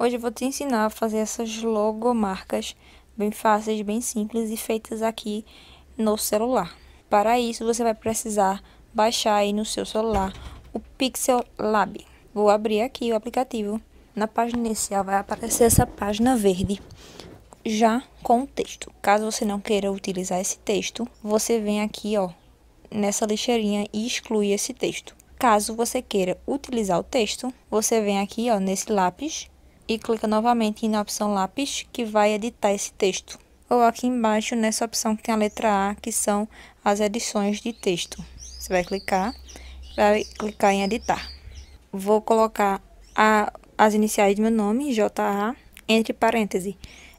Hoje eu vou te ensinar a fazer essas logomarcas bem fáceis, bem simples e feitas aqui no celular. Para isso, você vai precisar baixar aí no seu celular o Pixel Lab. Vou abrir aqui o aplicativo. Na página inicial vai aparecer essa página verde já com o texto. Caso você não queira utilizar esse texto, você vem aqui, ó, nessa lixeirinha e exclui esse texto. Caso você queira utilizar o texto, você vem aqui, ó, nesse lápis e clica novamente na opção lápis, que vai editar esse texto. Ou aqui embaixo, nessa opção que tem a letra A, que são as edições de texto. Você vai clicar, vai clicar em editar. Vou colocar a, as iniciais do meu nome, JA, entre parênteses.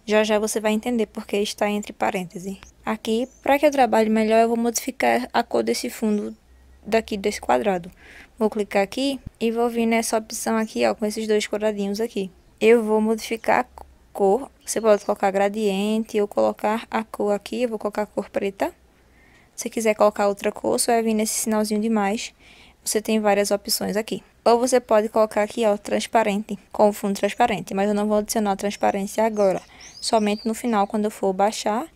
Já já você vai entender porque está entre parênteses. Aqui, para que eu trabalhe melhor, eu vou modificar a cor desse fundo daqui desse quadrado. Vou clicar aqui e vou vir nessa opção aqui, ó, com esses dois quadradinhos aqui eu vou modificar a cor. Você pode colocar gradiente ou colocar a cor aqui. Eu vou colocar a cor preta. Se quiser colocar outra cor, você vai vir nesse sinalzinho de mais. Você tem várias opções aqui. Ou você pode colocar aqui, ó, transparente, com fundo transparente. Mas eu não vou adicionar transparência agora. Somente no final, quando eu for baixar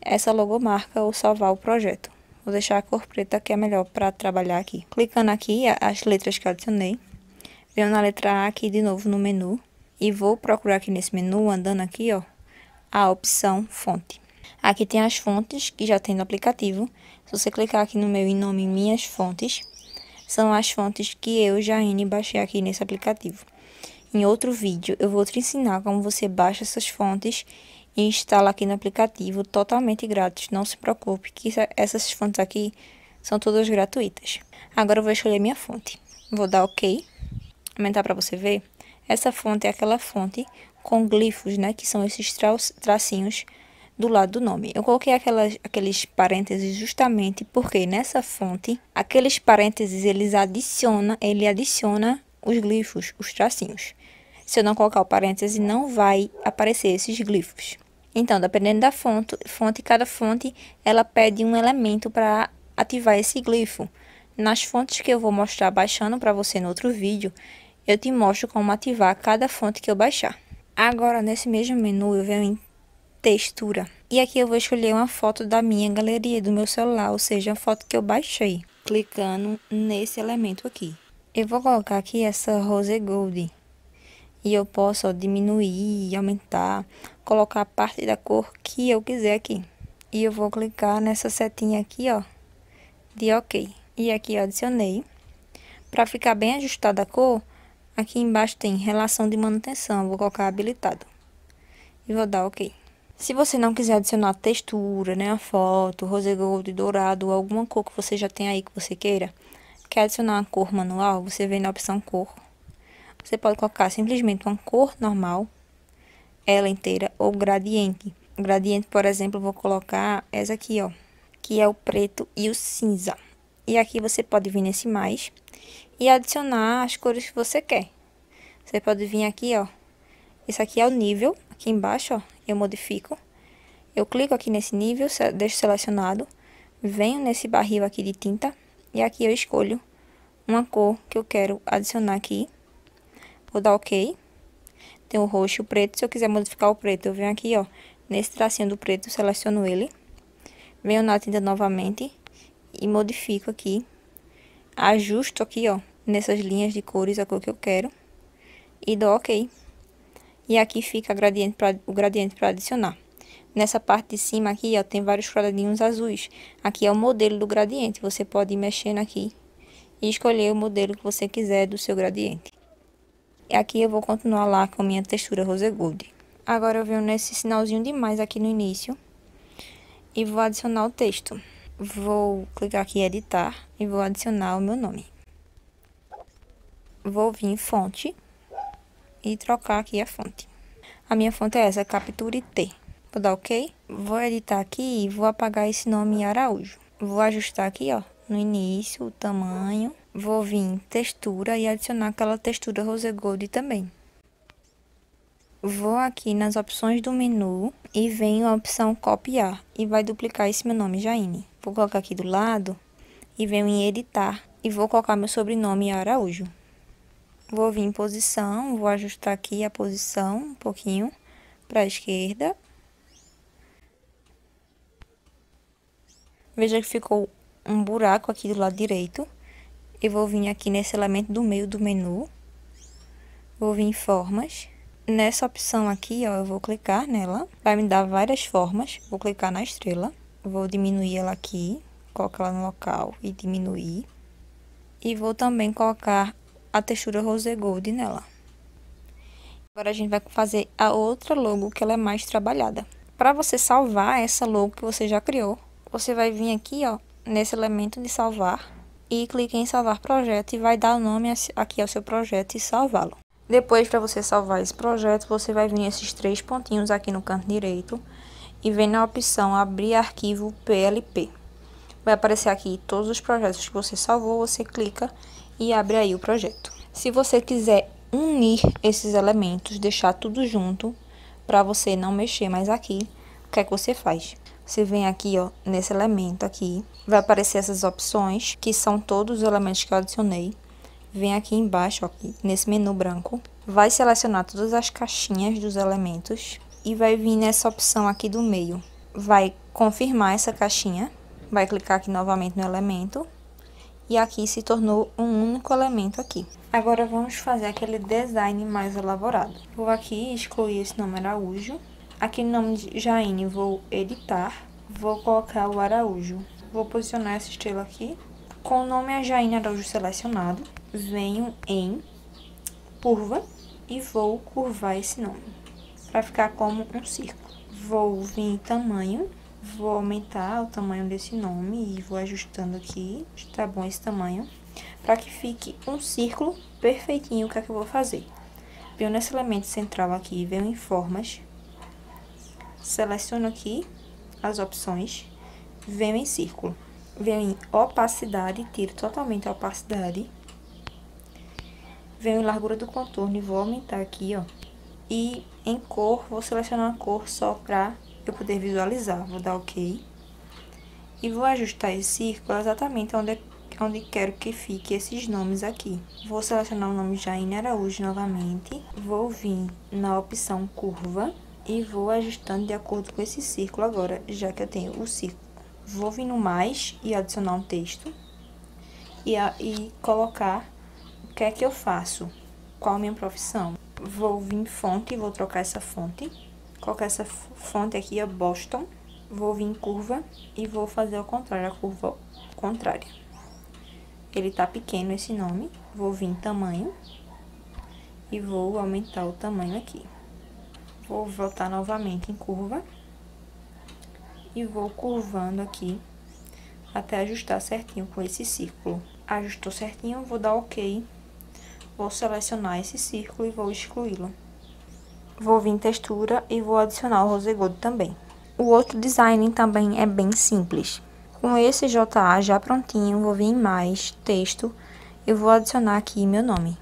essa logomarca ou salvar o projeto. Vou deixar a cor preta, que é melhor para trabalhar aqui. Clicando aqui, as letras que eu adicionei. Venho na letra A aqui de novo no menu e vou procurar aqui nesse menu, andando aqui, ó, a opção fonte. Aqui tem as fontes que já tem no aplicativo. Se você clicar aqui no meu em nome Minhas Fontes, são as fontes que eu, Jaine, baixei aqui nesse aplicativo. Em outro vídeo eu vou te ensinar como você baixa essas fontes e instala aqui no aplicativo totalmente grátis. Não se preocupe que essas fontes aqui são todas gratuitas. Agora eu vou escolher minha fonte. Vou dar OK. Aumentar para você ver. Essa fonte é aquela fonte com glifos, né? Que são esses tracinhos do lado do nome. Eu coloquei aquelas, aqueles parênteses justamente porque nessa fonte, aqueles parênteses, eles adiciona, ele adiciona os glifos, os tracinhos. Se eu não colocar o parêntese, não vai aparecer esses glifos. Então, dependendo da fonte, fonte cada fonte, ela pede um elemento para ativar esse glifo. Nas fontes que eu vou mostrar baixando para você no outro vídeo, eu te mostro como ativar cada fonte que eu baixar. Agora, nesse mesmo menu, eu venho em textura. E aqui eu vou escolher uma foto da minha galeria, do meu celular, ou seja, a foto que eu baixei. Clicando nesse elemento aqui. Eu vou colocar aqui essa Rose Gold. E eu posso ó, diminuir, aumentar, colocar a parte da cor que eu quiser aqui. E eu vou clicar nessa setinha aqui, ó, de OK. E aqui eu adicionei. Para ficar bem ajustada a cor, Aqui embaixo tem relação de manutenção, vou colocar habilitado. E vou dar OK. Se você não quiser adicionar textura, né, a foto, rose gold, dourado, alguma cor que você já tem aí que você queira, quer adicionar uma cor manual, você vem na opção cor. Você pode colocar simplesmente uma cor normal, ela inteira, ou gradiente. gradiente, por exemplo, vou colocar essa aqui, ó, que é o preto e o cinza. E aqui você pode vir nesse mais e adicionar as cores que você quer. Você pode vir aqui, ó. Esse aqui é o nível, aqui embaixo, ó, eu modifico. Eu clico aqui nesse nível, deixo selecionado, venho nesse barril aqui de tinta e aqui eu escolho uma cor que eu quero adicionar aqui. Vou dar OK. Tem o roxo, o preto, se eu quiser modificar o preto, eu venho aqui, ó, nesse tracinho do preto, seleciono ele. Venho na tinta novamente e modifico aqui. Ajusto aqui, ó, nessas linhas de cores a cor que eu quero e dou OK. E aqui fica gradiente pra, o gradiente para adicionar. Nessa parte de cima aqui, ó, tem vários quadradinhos azuis. Aqui é o modelo do gradiente, você pode ir mexendo aqui e escolher o modelo que você quiser do seu gradiente. E aqui eu vou continuar lá com a minha textura rose gold. Agora eu venho nesse sinalzinho de mais aqui no início e vou adicionar o texto. Vou clicar aqui em editar e vou adicionar o meu nome vou vir em fonte e trocar aqui a fonte. A minha fonte é essa, Capture T. Vou dar OK. Vou editar aqui e vou apagar esse nome Araújo. Vou ajustar aqui, ó, no início, o tamanho. Vou vir em textura e adicionar aquela textura rose gold também. Vou aqui nas opções do menu e venho a opção copiar e vai duplicar esse meu nome, Jaine. Vou colocar aqui do lado e venho em editar e vou colocar meu sobrenome Araújo. Vou vir em posição, vou ajustar aqui a posição um pouquinho para a esquerda. Veja que ficou um buraco aqui do lado direito. Eu vou vir aqui nesse elemento do meio do menu. Vou vir em formas. Nessa opção aqui, ó, eu vou clicar nela. Vai me dar várias formas. Vou clicar na estrela. Vou diminuir ela aqui. Colocar ela no local e diminuir. E vou também colocar a textura rosé gold nela. Agora a gente vai fazer a outra logo que ela é mais trabalhada. Para você salvar essa logo que você já criou, você vai vir aqui, ó, nesse elemento de salvar e clique em salvar projeto e vai dar o nome aqui ao seu projeto e salvá-lo. Depois, para você salvar esse projeto, você vai vir esses três pontinhos aqui no canto direito e vem na opção abrir arquivo PLP. Vai aparecer aqui todos os projetos que você salvou, você clica e abre aí o projeto. Se você quiser unir esses elementos, deixar tudo junto, para você não mexer mais aqui, o que é que você faz? Você vem aqui, ó, nesse elemento aqui, vai aparecer essas opções, que são todos os elementos que eu adicionei. Vem aqui embaixo, ó, aqui, nesse menu branco, vai selecionar todas as caixinhas dos elementos e vai vir nessa opção aqui do meio. Vai confirmar essa caixinha, vai clicar aqui novamente no elemento, e aqui se tornou um único elemento aqui. Agora vamos fazer aquele design mais elaborado. Vou aqui excluir esse nome Araújo. Aqui no nome de Jaine vou editar, vou colocar o Araújo. Vou posicionar essa estrela aqui. Com o nome a Jaine Araújo selecionado, venho em curva e vou curvar esse nome para ficar como um círculo. Vou vir em tamanho Vou aumentar o tamanho desse nome e vou ajustando aqui, tá bom esse tamanho, para que fique um círculo perfeitinho, o que é que eu vou fazer? Venho nesse elemento central aqui, venho em formas, seleciono aqui as opções, venho em círculo, venho em opacidade, tiro totalmente a opacidade, venho em largura do contorno e vou aumentar aqui, ó, e em cor, vou selecionar a cor só para eu poder visualizar. Vou dar OK. E vou ajustar esse círculo exatamente onde, é, onde quero que fique esses nomes aqui. Vou selecionar o nome Jaine Araújo novamente. Vou vir na opção curva e vou ajustando de acordo com esse círculo agora, já que eu tenho o círculo. Vou vir no mais e adicionar um texto e, a, e colocar o que é que eu faço, qual a minha profissão. Vou vir em fonte e vou trocar essa fonte colocar essa fonte aqui, a Boston. Vou vir em curva e vou fazer o contrário, a curva contrária. Ele tá pequeno esse nome, vou vir em tamanho e vou aumentar o tamanho aqui. Vou voltar novamente em curva e vou curvando aqui até ajustar certinho com esse círculo. Ajustou certinho, vou dar ok, vou selecionar esse círculo e vou excluí-lo. Vou vir em textura e vou adicionar o rose gold também. O outro design também é bem simples. Com esse JA já prontinho, vou vir em mais, texto, eu vou adicionar aqui meu nome.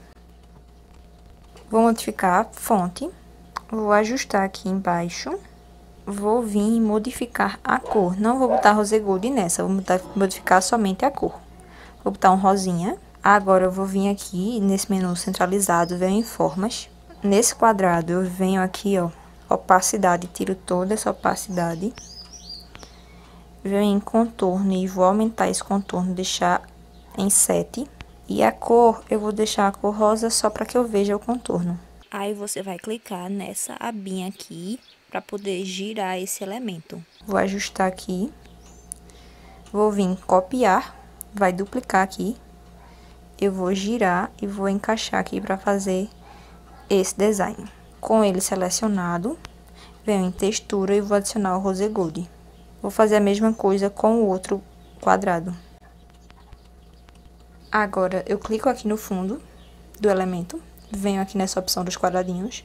Vou modificar fonte, vou ajustar aqui embaixo, vou vir modificar a cor. Não vou botar rose gold nessa, vou modificar somente a cor. Vou botar um rosinha. Agora, eu vou vir aqui nesse menu centralizado, ver em formas, Nesse quadrado, eu venho aqui, ó, opacidade, tiro toda essa opacidade. Venho em contorno e vou aumentar esse contorno, deixar em 7. E a cor, eu vou deixar a cor rosa só para que eu veja o contorno. Aí, você vai clicar nessa abinha aqui para poder girar esse elemento. Vou ajustar aqui. Vou vir copiar, vai duplicar aqui. Eu vou girar e vou encaixar aqui para fazer esse design. Com ele selecionado, venho em textura e vou adicionar o rose gold. Vou fazer a mesma coisa com o outro quadrado. Agora, eu clico aqui no fundo do elemento, venho aqui nessa opção dos quadradinhos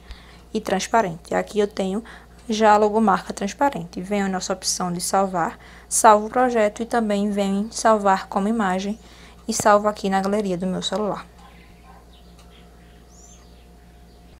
e transparente. Aqui eu tenho já a logomarca transparente. Venho nessa opção de salvar, salvo o projeto e também venho em salvar como imagem e salvo aqui na galeria do meu celular.